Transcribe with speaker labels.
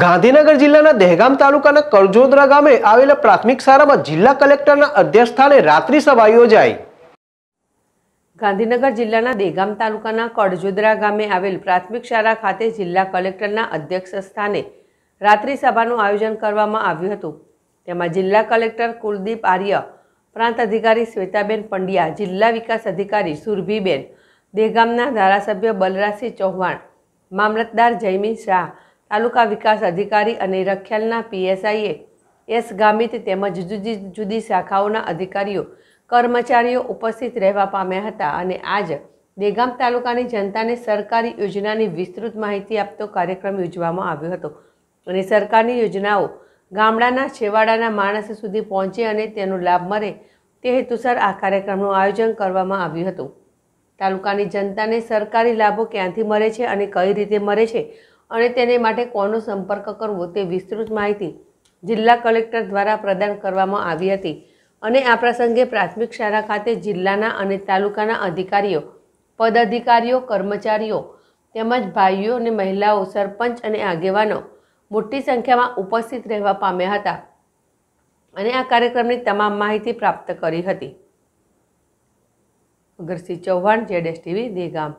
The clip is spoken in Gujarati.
Speaker 1: ગાંધીનગર જિલ્લાના દહેગામ તાલુકાના કરજોદરા ગામે આવેલા પ્રાથમિક શાળામાં જિલ્લા કલેક્ટરના અધ્યક્ષસ્થાને રાત્રિ સભા યોજાઈ
Speaker 2: ગાંધીનગર જિલ્લાના દેગામ તાલુકાના કડજોદરા ગામે આવેલ પ્રાથમિક શાળા ખાતે જિલ્લા કલેક્ટરના અધ્યક્ષ સ્થાને રાત્રિ સભાનું આયોજન કરવામાં આવ્યું હતું તેમાં જિલ્લા કલેક્ટર કુલદીપ આર્ય પ્રાંત અધિકારી શ્વેતાબેન પંડ્યા જિલ્લા વિકાસ અધિકારી સુરભીબેન દેગામના ધારાસભ્ય બલરાજસિંહ ચૌહાણ મામલતદાર જયમીન શાહ તાલુકા વિકાસ અધિકારી અને રખિયાલના પીએસઆઈએ એસ ગામિત તેમજ જુદી જુદી શાખાઓના અધિકારીઓ કર્મચારીઓ ઉપસ્થિત રહેવા પામ્યા હતા અને આજ દેગામ તાલુકાની જનતાને સરકારી યોજનાની વિસ્તૃત માહિતી આપતો કાર્યક્રમ યોજવામાં આવ્યો હતો અને સરકારની યોજનાઓ ગામડાના છેવાડાના માણસ સુધી પહોંચે અને તેનો લાભ મળે તે હેતુસર આ કાર્યક્રમનું આયોજન કરવામાં આવ્યું હતું તાલુકાની જનતાને સરકારી લાભો ક્યાંથી મળે છે અને કઈ રીતે મળે છે અને તેને માટે કોનો સંપર્ક કરવો તે વિસ્તૃત માહિતી જિલ્લા કલેક્ટર દ્વારા પ્રદાન કરવામાં આવી હતી અને આ પ્રસંગે પ્રાથમિક શાળા ખાતે જિલ્લાના અને તાલુકાના અધિકારીઓ પદાધિકારીઓ કર્મચારીઓ તેમજ ભાઈઓ અને મહિલાઓ સરપંચ અને આગેવાનો મોટી સંખ્યામાં ઉપસ્થિત રહેવા પામ્યા હતા અને આ કાર્યક્રમની તમામ માહિતી પ્રાપ્ત કરી હતી અગરસિંહ ચૌહાણ જેડેશ ટીવી દેગામ